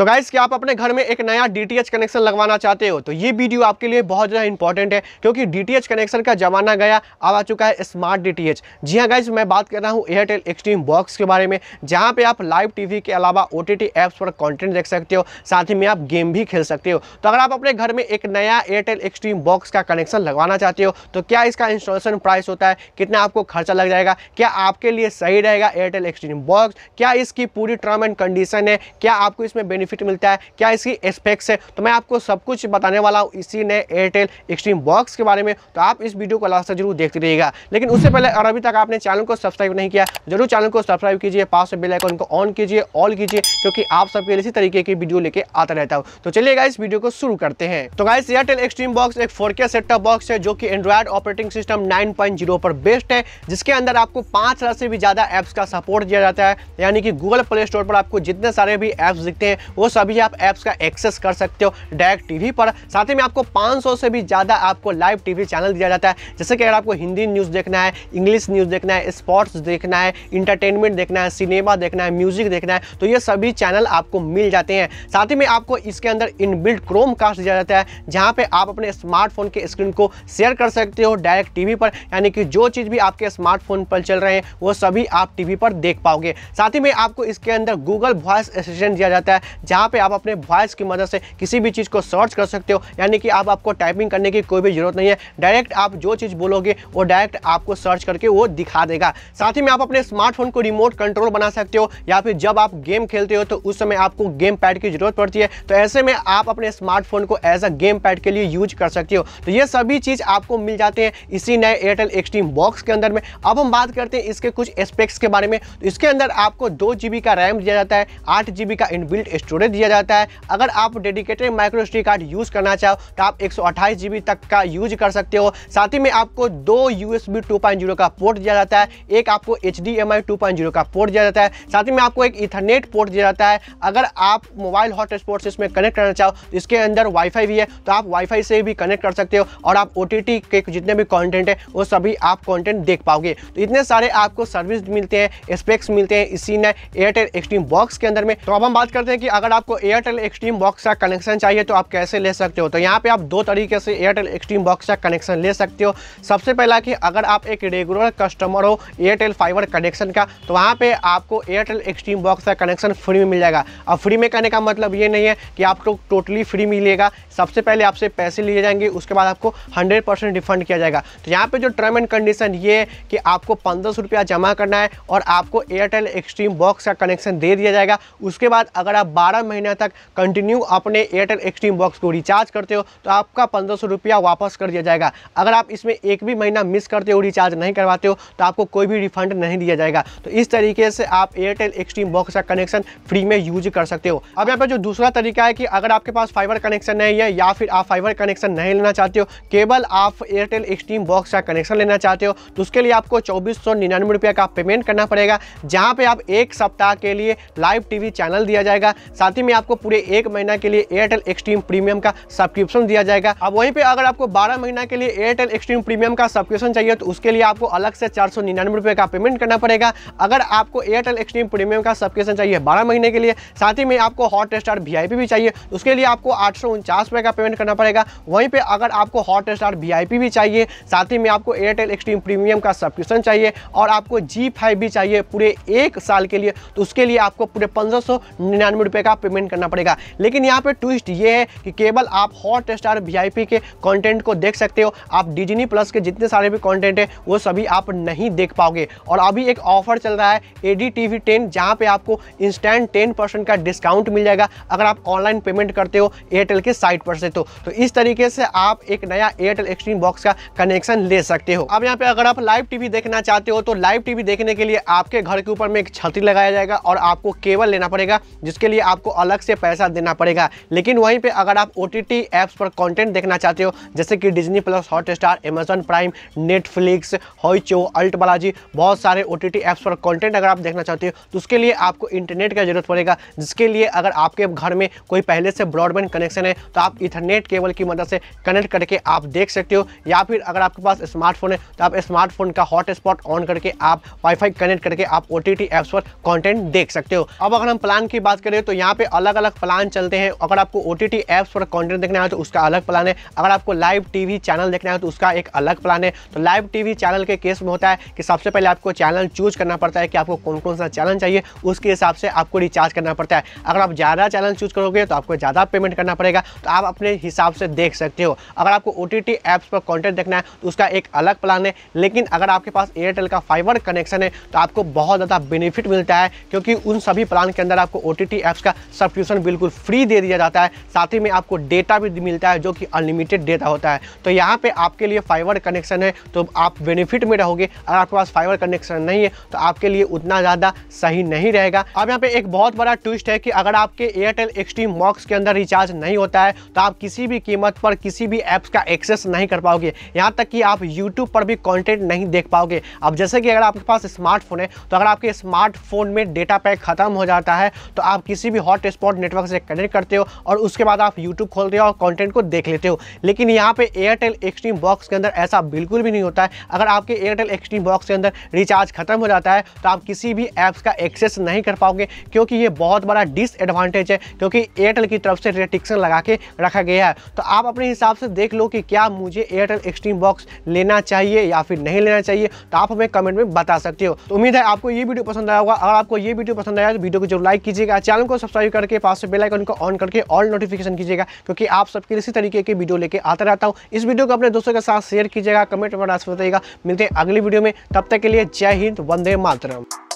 तो गाइस कि आप अपने घर में एक नया डीटीएच कनेक्शन लगवाना चाहते हो तो ये वीडियो आपके लिए बहुत ज़्यादा इंपॉर्टेंट है क्योंकि डीटीएच कनेक्शन का जमाना गया अब आ चुका है स्मार्ट डीटीएच जी हाँ गाइस मैं बात कर रहा हूँ एयरटेल एक्सट्रीम बॉक्स के बारे में जहाँ पर आप लाइव टीवी के अलावा ओ एप्स पर कॉन्टेंट देख सकते हो साथ ही में आप गेम भी खेल सकते हो तो अगर आप अपने घर में एक नया एयरटेल एक्सट्रीम बॉक्स का कनेक्शन लगवाना चाहते हो तो क्या इसका इंस्टॉलेशन प्राइस होता है कितना आपको खर्चा लग जाएगा क्या आपके लिए सही रहेगा एयरटेल एक्सट्रीम बॉक्स क्या इसकी पूरी टर्म एंड कंडीशन है क्या आपको इसमें बेनिफिट बेनिफिट मिलता है क्या इसकी एस्पेक्ट्स है तो मैं आपको सब कुछ बताने वाला हूँ इसी नए एयरटेल एक्सट्रीम बॉक्स के बारे में तो आप इस वीडियो को लास्ट तक जरूर देखते रहिएगा लेकिन उससे पहले और अभी तक आपने चैनल को सब्सक्राइब नहीं किया जरूर चैनल को सब्सक्राइब कीजिए पास बेल आइकन को ऑन कीजिए ऑल कीजिए क्योंकि आप सबके लिए इसी तरीके की वीडियो लेके आता रहता हूँ तो चलिएगा इस वीडियो को शुरू करते हैं तो गाइस एयरटेल एक्सट्रीम बॉक्स एक फोर के सेटअप बॉक्स है जो कि एंड्रॉइड ऑपरेटिंग सिस्टम नाइन पर बेस्ट है जिसके अंदर आपको पांच हजार से भी ज़्यादा एप्स का सपोर्ट दिया जाता है यानी कि गूगल प्ले स्टोर पर आपको जितने सारे भी एप्स दिखते हैं वो सभी आप ऐप्स का एक्सेस कर सकते हो डायरेक्ट टीवी पर साथ ही में आपको 500 से भी ज़्यादा आपको लाइव टीवी चैनल दिया जाता है जैसे कि अगर आपको हिंदी न्यूज़ देखना है इंग्लिश न्यूज़ देखना है स्पोर्ट्स देखना है इंटरटेनमेंट देखना है सिनेमा देखना है म्यूजिक देखना है तो ये सभी चैनल आपको मिल जाते हैं साथ ही में आपको इसके अंदर इनबिल्ट क्रोम कास्ट दिया जाता है जहाँ पर आप अपने स्मार्टफोन के स्क्रीन को शेयर कर सकते हो डायरेक्ट टीवी पर यानी कि जो चीज़ भी आपके स्मार्टफोन पर चल रहे हैं वो सभी आप टीवी पर देख पाओगे साथ ही में आपको इसके अंदर गूगल वॉइस असिस्टेंट दिया जाता है जहाँ पे आप अपने वॉइस की मदद से किसी भी चीज़ को सर्च कर सकते हो यानी कि आप आपको टाइपिंग करने की कोई भी ज़रूरत नहीं है डायरेक्ट आप जो चीज़ बोलोगे वो डायरेक्ट आपको सर्च करके वो दिखा देगा साथ ही में आप अपने स्मार्टफोन को रिमोट कंट्रोल बना सकते हो या फिर जब आप गेम खेलते हो तो उस समय आपको गेम पैड की ज़रूरत पड़ती है तो ऐसे में आप अपने स्मार्टफोन को एज अ गेम पैड के लिए यूज कर सकते हो तो ये सभी चीज़ आपको मिल जाते हैं इसी नए एयरटेल एक्सट्रीम बॉक्स के अंदर में अब हम बात करते हैं इसके कुछ एस्पेक्ट्स के बारे में तो इसके अंदर आपको दो जी का रैम दिया जाता है आठ जी का इनबिल्ट स्टोरेज दिया जाता है अगर आप dedicated micro S card use करना चाहो तो आप एक जीबी तक का यूज कर सकते हो साथ ही में आपको दो यू एस का पोर्ट दिया जाता है एक आपको एच डी का पोर्ट दिया जाता है साथ ही में आपको एक इथरनेट पोर्ट दिया जाता है अगर आप मोबाइल हॉटस्पॉट से इसमें कनेक्ट करना चाहो तो इसके अंदर वाईफाई भी है तो आप वाईफाई से भी कनेक्ट कर सकते हो और आप ओ के जितने भी कॉन्टेंट है वो सभी आप कॉन्टेंट देख पाओगे तो इतने सारे आपको सर्विस मिलते हैं स्पेक्स मिलते हैं इसी ने एयरटेल एक्सट्रीम बॉक्स के अंदर में तो अब हम बात करते हैं कि अगर आपको एयरटेल एक्सट्रीम बॉक्स का कनेक्शन चाहिए तो आप कैसे ले सकते हो तो यहाँ पे आप दो तरीके से एयरटेल एक्सट्रीम बॉक्स का कनेक्शन ले सकते हो सबसे पहला कि अगर आप एक रेगुलर कस्टमर हो एयरटेल फाइबर कनेक्शन का तो वहाँ पर आपको एयरटेल एक्सट्रीम बॉक्स का कनेक्शन फ्री में मिल जाएगा अब फ्री में कहने का मतलब ये नहीं है कि आपको टोटली फ्री मिलेगा सबसे पहले आपसे पैसे लिए जाएंगे उसके बाद आपको हंड्रेड रिफंड किया जाएगा तो यहाँ पर जो टर्म एंड कंडीशन ये है कि आपको पंद्रह जमा करना है और आपको एयरटेल एक्सट्रीम बॉक्स का कनेक्शन दे दिया जाएगा उसके बाद अगर आप 12 महीने तक कंटिन्यू अपने एयरटेल एक्सट्रीम बॉक्स को रिचार्ज करते हो तो आपका पंद्रह रुपया वापस कर दिया जाएगा अगर आप इसमें एक भी महीना मिस करते हो रिचार्ज नहीं करवाते हो तो आपको कोई भी रिफंड नहीं दिया जाएगा तो इस तरीके से आप एयरटेल एक्सट्रीम बॉक्स का कनेक्शन फ्री में यूज कर सकते हो अब यहाँ पर जो दूसरा तरीका है कि अगर आपके पास फाइबर कनेक्शन नहीं है या फिर आप फाइबर कनेक्शन नहीं लेना चाहते हो केवल आप एयरटेल एक्सट्रीम बॉक्स का कनेक्शन लेना चाहते हो तो उसके लिए आपको चौबीस का पेमेंट करना पड़ेगा जहाँ पे आप एक सप्ताह के लिए लाइव टीवी चैनल दिया जाएगा साथ ही में आपको पूरे एक महीना के लिए एयरटेल एक्सट्रीम प्रीमियम का सब्सक्रिप्शन दिया जाएगा अब वहीं पे अगर आपको बारह महीना के लिए एयरटेल एक्सट्रीम प्रीमियम का सब्सक्रिप्शन चाहिए तो उसके लिए आपको अलग से चार सौ का पेमेंट करना पड़ेगा अगर आपको एयरटेल एक्सट्रीम प्रीमियम का सब्सक्रिप्शन चाहिए बारह महीने के लिए साथ ही में आपको हॉट स्टार वी भी चाहिए तो उसके लिए आपको आठ का पेमेंट करना पड़ेगा वहीं पर अगर आपको हॉट स्टार वी भी चाहिए साथ ही में आपको एयरटेल एक्सट्रीम प्रीमियम का सब्सक्रिप्शन चाहिए और आपको जी भी चाहिए पूरे एक साल के लिए तो उसके लिए आपको पूरे पंद्रह सौ निन्यानवे रुपये का एक्स्ट्रा पेमेंट करना पड़ेगा लेकिन यहाँ पे ट्विस्ट ये है कि केवल आप हॉट स्टार वी के कंटेंट को देख सकते हो आप डिजनी प्लस के जितने सारे भी कंटेंट हैं वो सभी आप नहीं देख पाओगे और अभी एक ऑफर चल रहा है A D T V ten जहाँ पर आपको इंस्टेंट टेन परसेंट का डिस्काउंट मिल जाएगा अगर आप ऑनलाइन पेमेंट करते हो एयरटेल के साइट पर से तो, तो इस तरीके से आप एक नया एयरटेल एक्सट्रीम बॉक्स का कनेक्शन ले सकते हो अब यहाँ पर अगर आप लाइव टी देखना चाहते हो तो लाइव टी देखने के लिए आपके घर के ऊपर में एक छतरी लगाया जाएगा और आपको केबल लेना पड़ेगा जिसके लिए आप आपको अलग से पैसा देना पड़ेगा लेकिन वहीं पर अगर आप ओ टी एप्स पर कॉन्टेंट देखना चाहते हो जैसे कि Disney plus Hotstar Amazon Prime Netflix Hoichoi ALT Balaji बहुत सारे ओ एप्स पर कॉन्टेंट अगर आप देखना चाहते हो तो उसके लिए आपको इंटरनेट का जरूरत पड़ेगा जिसके लिए अगर आपके घर में कोई पहले से ब्रॉडबैंड कनेक्शन है तो आप इथरनेट केबल की मदद से कनेक्ट करके आप देख सकते हो या फिर अगर आपके पास स्मार्टफोन है तो आप स्मार्टफोन का हॉटस्पॉट ऑन करके आप वाईफाई कनेक्ट करके आप ओ टी एप्स पर कॉन्टेंट देख सकते हो अब अगर हम प्लान की बात करें तो यहाँ यहाँ पे अलग अलग प्लान चलते हैं अगर आपको ओ टी एप्स पर कॉन्टेंट देखना है तो उसका अलग प्लान है अगर आपको लाइव टीवी चैनल देखना है तो उसका एक अलग प्लान है तो लाइव टीवी चैनल के केस में होता है कि सबसे पहले आपको चैनल चूज करना पड़ता है कि आपको कौन कौन सा चैनल चाहिए उसके हिसाब से आपको रिचार्ज करना पड़ता है अगर आप ज़्यादा चैनल चूज करोगे तो आपको ज़्यादा पेमेंट करना पड़ेगा तो आप अपने हिसाब से देख सकते हो अगर आपको ओ एप्स पर कॉन्टेंट देखना है तो उसका एक अलग प्लान है लेकिन अगर आपके पास एयरटेल का फाइबर कनेक्शन है तो आपको बहुत ज़्यादा बेनिफिट मिलता है क्योंकि उन सभी प्लान के अंदर आपको ओ एप्स का का सब्सक्रिप्शन बिल्कुल फ्री दे दिया जाता है साथ ही में आपको डेटा भी मिलता है जो कि अनलिमिटेड डेटा होता है तो यहाँ पर आपके लिए फाइबर कनेक्शन है तो आप बेनिफिट में रहोगे अगर आपके पास फाइबर कनेक्शन नहीं है तो आपके लिए उतना ज़्यादा सही नहीं रहेगा अब यहाँ पर एक बहुत बड़ा ट्विस्ट है कि अगर आपके एयरटेल एक्सट्रीम मॉक्स के अंदर रिचार्ज नहीं होता है तो आप किसी भी कीमत पर किसी भी ऐप्स का एक्सेस नहीं कर पाओगे यहाँ तक कि आप यूट्यूब पर भी कॉन्टेंट नहीं देख पाओगे अब जैसे कि अगर आपके पास स्मार्टफोन है तो अगर आपके स्मार्टफोन में डेटा पैक खत्म हो जाता है तो आप किसी भी हॉट स्पॉट नेटवर्क से कनेक्ट करते हो और उसके बाद आप यूट्यूब खोलते हो और कॉन्टेंट को देख लेते हो लेकिन यहाँ पर एयरटेल एक्सट्रीम बॉक्स के अंदर ऐसा बिल्कुल भी नहीं होता है अगर आपके एयरटेल एक्सट्रीम बॉक्स के अंदर रिचार्ज खत्म हो जाता है तो आप किसी भी ऐप्स का एक्सेस नहीं कर पाओगे क्योंकि ये बहुत बड़ा डिसएडवांटेज है क्योंकि एयरटेल की तरफ से रेटिक्सन लगा के रखा गया है तो आप अपने हिसाब से देख लो कि क्या मुझे एयरटेल एक्सट्रीम बॉक्स लेना चाहिए या फिर नहीं लेना चाहिए तो आप हमें कमेंट में बता सकते हो तो उम्मीद है आपको ये वीडियो पसंद आया होगा अगर आपको ये वीडियो पसंद आया तो वीडियो को जरूर लाइक कीजिएगा चैनल को सब्सक्राइब करके पास से बेल आइकन को ऑन करके ऑल नोटिफिकेशन कीजिएगा क्योंकि आप सबके इसी तरीके की वीडियो लेके आता रहता हूँ इस वीडियो को अपने दोस्तों के साथ शेयर कीजिएगा कमेंट में बताइएगा मिलते हैं अगली वीडियो में तब तक के लिए जय हिंद वंदे मातरम